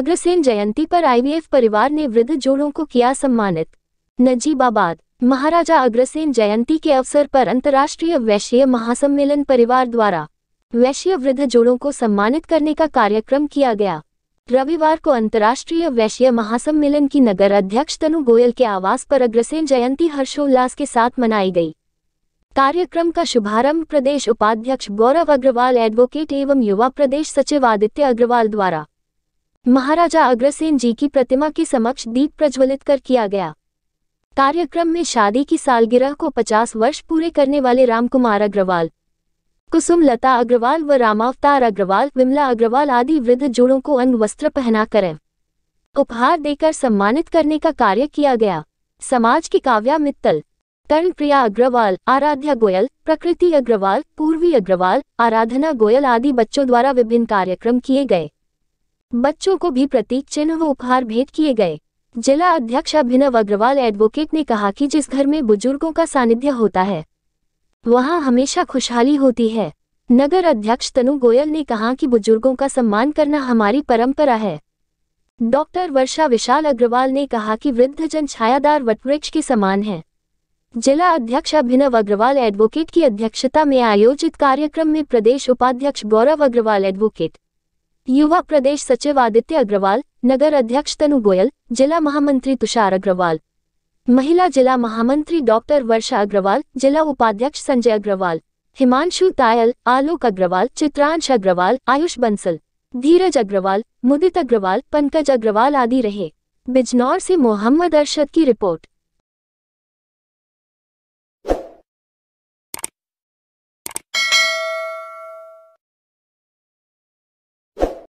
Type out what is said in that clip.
अग्रसेन जयंती पर आईवीएफ परिवार ने वृद्ध जोड़ों को किया सम्मानित नजीबाबाद महाराजा अग्रसेन जयंती के अवसर पर अंतर्राष्ट्रीय वैश्य महासम्मेलन परिवार द्वारा वैश्य वृद्ध जोड़ों को सम्मानित करने का कार्यक्रम किया गया रविवार को अंतर्राष्ट्रीय वैश्य महासम्मेलन की नगर अध्यक्ष तनु गोयल के आवास पर अग्रसेन जयंती हर्षोल्लास के साथ मनाई गई कार्यक्रम का शुभारंभ प्रदेश उपाध्यक्ष गौरव अग्रवाल एडवोकेट एवं युवा प्रदेश सचिव आदित्य अग्रवाल द्वारा महाराजा अग्रसेन जी की प्रतिमा के समक्ष दीप प्रज्वलित कर किया गया कार्यक्रम में शादी की सालगिरह को 50 वर्ष पूरे करने वाले रामकुमार अग्रवाल कुसुम लता अग्रवाल व रामावतार अग्रवाल विमला अग्रवाल आदि वृद्ध जोड़ों को अंग वस्त्र पहना करें उपहार देकर सम्मानित करने का कार्य किया गया समाज की काव्या मित्तल कर्णप्रिया अग्रवाल आराध्या गोयल प्रकृति अग्रवाल पूर्वी अग्रवाल आराधना गोयल आदि बच्चों द्वारा विभिन्न कार्यक्रम किए गए बच्चों को भी प्रतीक चिन्ह व उपहार भेंट किए गए जिला अध्यक्ष अभिनव अग्रवाल एडवोकेट ने कहा कि जिस घर में बुजुर्गों का सानिध्य होता है वहां हमेशा खुशहाली होती है नगर अध्यक्ष तनु गोयल ने कहा कि बुजुर्गों का सम्मान करना हमारी परंपरा है डॉक्टर वर्षा विशाल अग्रवाल ने कहा कि वृद्धजन छायादार वटवृक्ष के समान है जिला अध्यक्ष अभिनव अग्रवाल एडवोकेट की अध्यक्षता में आयोजित कार्यक्रम में प्रदेश उपाध्यक्ष गौरव अग्रवाल एडवोकेट युवा प्रदेश सचिव आदित्य अग्रवाल नगर अध्यक्ष तनु गोयल जिला महामंत्री तुषार अग्रवाल महिला जिला महामंत्री डॉक्टर वर्षा अग्रवाल जिला उपाध्यक्ष संजय अग्रवाल हिमांशु तायल आलोक अग्रवाल चित्रांश अग्रवाल आयुष बंसल धीरज अग्रवाल मुदित अग्रवाल पंकज अग्रवाल आदि रहे बिजनौर से मोहम्मद अरशद की रिपोर्ट